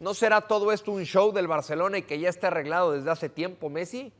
¿No será todo esto un show del Barcelona y que ya está arreglado desde hace tiempo, Messi?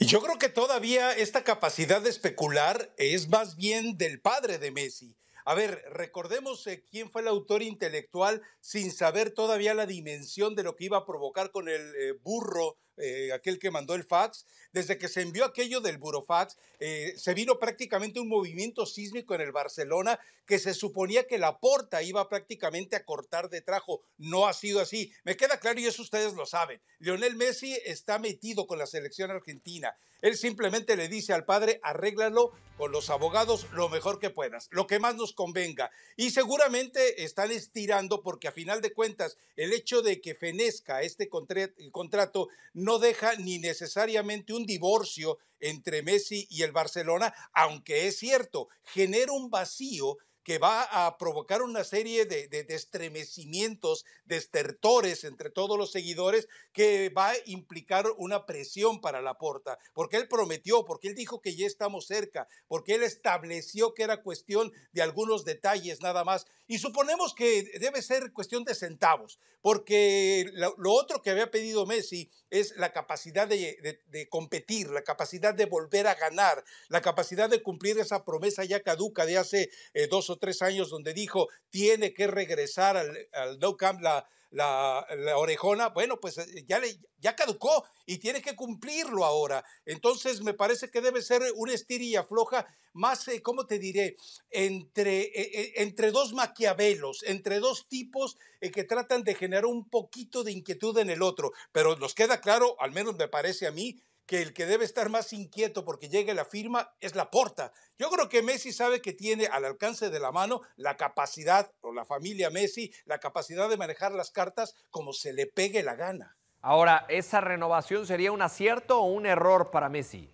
Yo creo que todavía esta capacidad de especular es más bien del padre de Messi a ver, recordemos eh, quién fue el autor intelectual sin saber todavía la dimensión de lo que iba a provocar con el eh, burro. Eh, aquel que mandó el fax, desde que se envió aquello del burofax, fax, se vino prácticamente un movimiento sísmico en el Barcelona que se suponía que la porta iba prácticamente a cortar de trajo. No ha sido así. Me queda claro y eso ustedes lo saben. Lionel Messi está metido con la selección argentina. Él simplemente le dice al padre, arréglalo con los abogados lo mejor que puedas. Lo que más nos convenga. Y seguramente están estirando porque a final de cuentas el hecho de que fenezca este eh, contrato no deja ni necesariamente un divorcio entre Messi y el Barcelona, aunque es cierto, genera un vacío que va a provocar una serie de, de, estremecimientos, de estertores entre todos los seguidores, que va a implicar una presión para la porta, porque él prometió, porque él dijo que ya estamos cerca, porque él estableció que era cuestión de algunos detalles nada más. Y suponemos que debe ser cuestión de centavos, porque lo, otro que había pedido Messi es la capacidad de, competir, la capacidad de volver a ganar, la capacidad de cumplir esa promesa ya caduca de hace eh, dos o tres años donde dijo tiene que regresar al, no camp la, la, orejona, bueno, pues eh, ya, le, ya caducó y tiene que cumplirlo ahora. Entonces me parece que debe ser una estirilla floja más, eh, ¿cómo te diré? Entre, eh, entre dos maquiavelos, entre dos tipos que tratan de generar un poquito de inquietud en el otro. Pero nos queda claro, al menos me parece a mí, que el que debe estar más inquieto porque llegue la firma es la porta. Yo creo que Messi sabe que tiene al alcance de la mano la capacidad, o la familia Messi, la capacidad de manejar las cartas como se le pegue la gana. Ahora, ¿esa renovación sería un acierto o un error para Messi?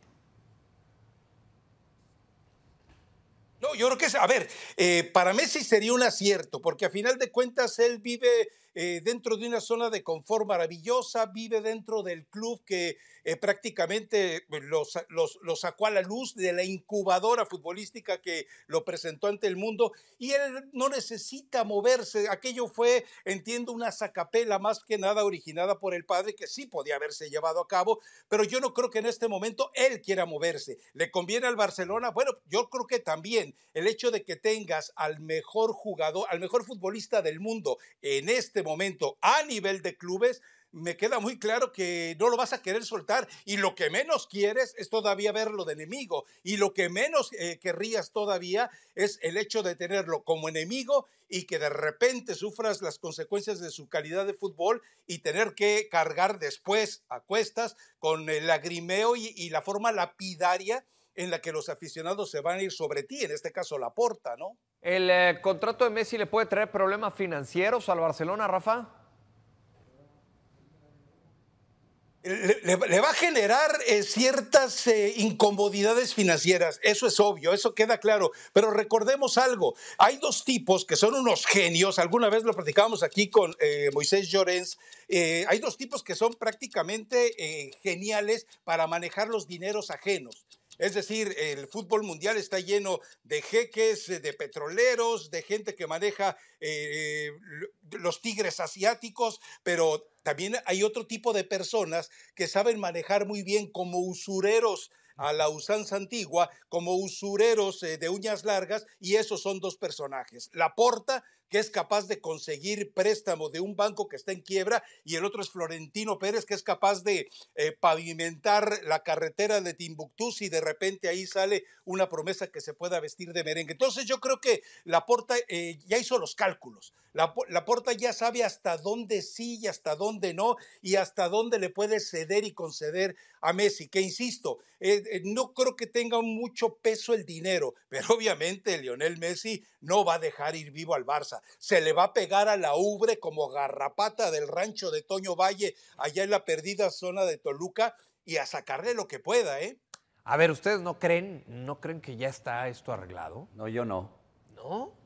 No, yo creo que es, a ver, eh, para Messi sería un acierto, porque a final de cuentas él vive eh, dentro de una zona de confort maravillosa, vive dentro del club que eh, prácticamente lo, los, los sacó a la luz de la incubadora futbolística que lo presentó ante el mundo y él no necesita moverse. Aquello fue, entiendo, una sacapela más que nada originada por el padre que sí podía haberse llevado a cabo, pero yo no creo que en este momento él quiera moverse. ¿Le conviene al Barcelona? Bueno, yo creo que también el hecho de que tengas al mejor jugador, al mejor futbolista del mundo en este este momento a nivel de clubes, me queda muy claro que no lo vas a querer soltar y lo que menos quieres es todavía verlo de enemigo y lo que menos eh, querrías todavía es el hecho de tenerlo como enemigo y que de repente sufras las consecuencias de su calidad de fútbol y tener que cargar después a cuestas con el lagrimeo y la forma lapidaria en la que los aficionados se van a ir sobre ti, en este caso la porta, ¿no? ¿El eh, contrato de Messi le puede traer problemas financieros al Barcelona, Rafa? Le, va a generar eh, ciertas eh, incomodidades financieras, eso es obvio, eso queda claro, pero recordemos algo, hay dos tipos que son unos genios, alguna vez lo platicábamos aquí con Moisés Llorens, hay dos tipos que son prácticamente geniales para manejar los dineros ajenos. Es decir, el fútbol mundial está lleno de jeques, eh, de petroleros, de gente que maneja eh, los tigres asiáticos, pero también hay otro tipo de personas que saben manejar muy bien como usureros a la usanza antigua como usureros eh, de uñas largas y esos son dos personajes. La porta que es capaz de conseguir préstamo de un banco que está en quiebra, y el otro es Florentino Pérez, que es capaz de eh, pavimentar la carretera de Timbuktu y de repente ahí sale una promesa que se pueda vestir de merengue. Entonces yo creo que Laporta porta eh, ya hizo los cálculos. La, la, porta ya sabe hasta dónde sí y hasta dónde no y hasta dónde le puede ceder y conceder a Messi, que insisto, eh, eh, no creo que tenga mucho peso el dinero, pero obviamente Lionel Messi no va a dejar ir vivo al Barça, se le va a pegar a la ubre como garrapata del rancho de Toño Valle allá en la perdida zona de Toluca y a sacarle lo que pueda, ¿eh? A ver, ¿ustedes no creen, no creen que ya está esto arreglado? No, yo no.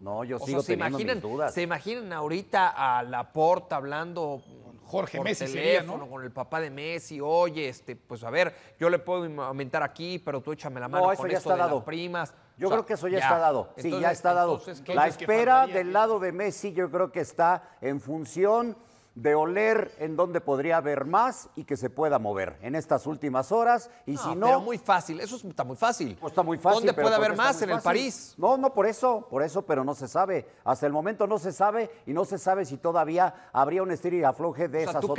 ¿no? yo sigo teniendo dudas. ¿Se imaginan ahorita a Laporta hablando Jorge por Messi teléfono con el papá de Messi, oye, este, pues a ver, yo le puedo aumentar aquí, pero tú échame la mano eso con esto de primas. Yo creo que eso ya, está dado. sí, ya está dado. la espera del lado de Messi yo creo que está en función de oler en dónde podría haber más y que se pueda mover en estas últimas horas. Y si no. Pero muy fácil, eso está muy fácil. está muy fácil. ¿Dónde puede haber más? En el París. No, no, por eso, por eso, pero no se sabe. Hasta el momento no se sabe y no se sabe si todavía habría un estir y afloje de esas ¿tú ¿Tú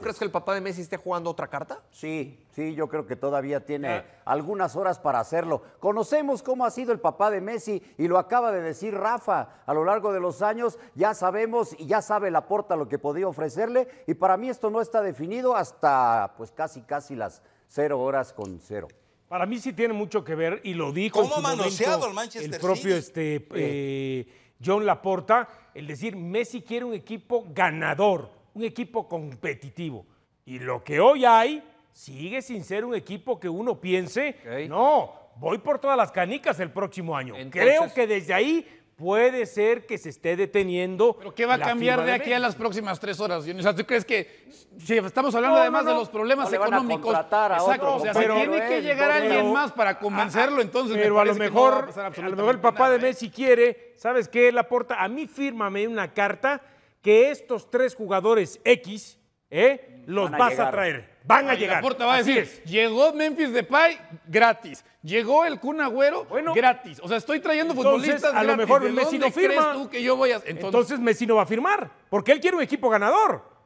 crees que el papá de Messi esté jugando otra carta? Sí, Sí, yo creo que todavía tiene ah. algunas horas para hacerlo. Conocemos cómo ha sido el papá de Messi y lo acaba de decir Rafa. A lo largo de los años ya sabemos y ya sabe Laporta lo que podía ofrecerle y para mí esto no está definido hasta pues casi casi las cero horas con cero. Para mí sí tiene mucho que ver y lo dijo el, propio este eh, John Laporta, el decir Messi quiere un equipo ganador, un equipo competitivo y lo que hoy hay sigue sin ser un equipo que uno piense, no, voy por todas las canicas el próximo año. Creo que desde ahí puede ser que se esté deteniendo. ¿Pero qué va a cambiar de, aquí a las próximas tres horas, ¿Tú crees que si estamos hablando además de los problemas económicos? A a pero, tiene que llegar alguien más para convencerlo, entonces. Pero a lo mejor, a, lo mejor el papá de ¿eh? Messi quiere, ¿sabes qué? La porta, a mí fírmame una carta que estos tres jugadores X, ¿eh? Mm, los vas a traer van a llegar. La porta va a decir, llegó Memphis Depay gratis, llegó el Kun Agüero bueno, gratis. O sea, estoy trayendo futbolistas a gratis. mejor Messi no firma. Crees tú que yo voy a... entonces, Messi no va a firmar, porque él quiere un equipo ganador.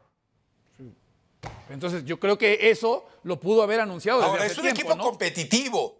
Entonces, yo creo que eso lo pudo haber anunciado. es un equipo competitivo.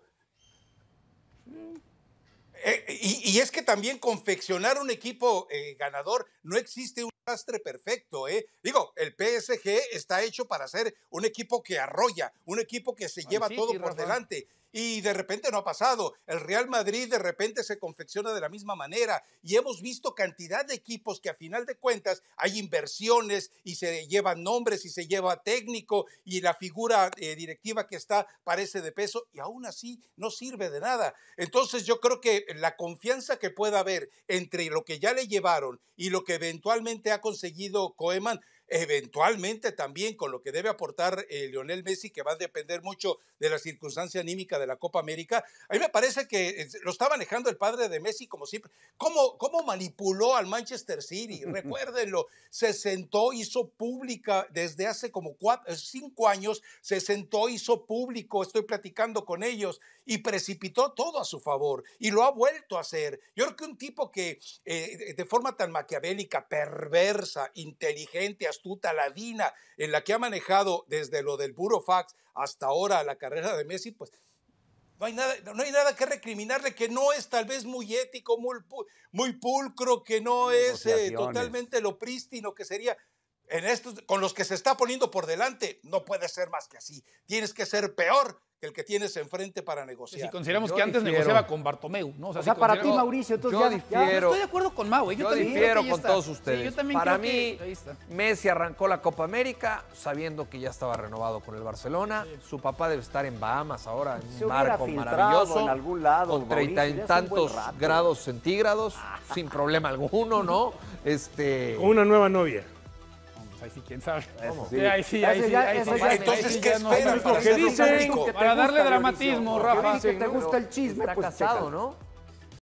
Eh, eh, y, es que también confeccionar un equipo eh, ganador no existe un rastre perfecto. Eh. Digo, el, PSG está hecho para ser un equipo que arrolla, un equipo que se lleva todo por delante y de repente no ha pasado. El Real Madrid de repente se confecciona de la misma manera y hemos visto cantidad de equipos que a final de cuentas hay inversiones y se llevan nombres y se lleva técnico y la figura eh, directiva que está parece de peso y aún así no sirve de nada. Entonces yo creo que la confianza que pueda haber entre lo que ya le llevaron y lo que eventualmente ha conseguido Coeman eventualmente también con lo que debe aportar eh, Lionel Messi, que va a depender mucho de la circunstancia anímica de la Copa América. A mí me parece que lo está manejando el padre de Messi como siempre. ¿Cómo, cómo manipuló al Manchester City? Recuérdenlo, se sentó, hizo pública desde hace como eh, cinco años, se sentó, hizo público, estoy platicando con ellos y precipitó todo a su favor y lo ha vuelto a hacer. Yo creo que un tipo que eh, de forma tan maquiavélica, perversa, inteligente, astuta, ladina, en la que ha manejado desde lo del Burofax hasta ahora la carrera de Messi, pues no hay nada, no hay nada que recriminarle, que no es tal vez muy ético, muy, muy pulcro, que no es eh, totalmente lo prístino que sería en estos, con los que se está poniendo por delante, no puede ser más que así. Tienes que ser peor que el que tienes enfrente para negociar. Si consideramos que antes negociaba con Bartomeu, ¿no? O sea, para ti, Mauricio, entonces yo ya, difiero. estoy de acuerdo con Mau. ¿eh? Yo, yo difiero con todos ustedes. para mí, Messi arrancó la Copa América sabiendo que ya estaba renovado con el Barcelona. Su papá debe estar en Bahamas ahora, en un barco maravilloso. En algún lado, con treinta y tantos grados centígrados, sin problema alguno, ¿no? Este... una nueva novia. Pues ahí sí, quién sabe. Ahí sí, ahí sí. Ahí sí, Entonces, ¿qué esperan? No, para, que para darle dramatismo, Rafa. Que te gusta el chisme, pues casado, ¿no?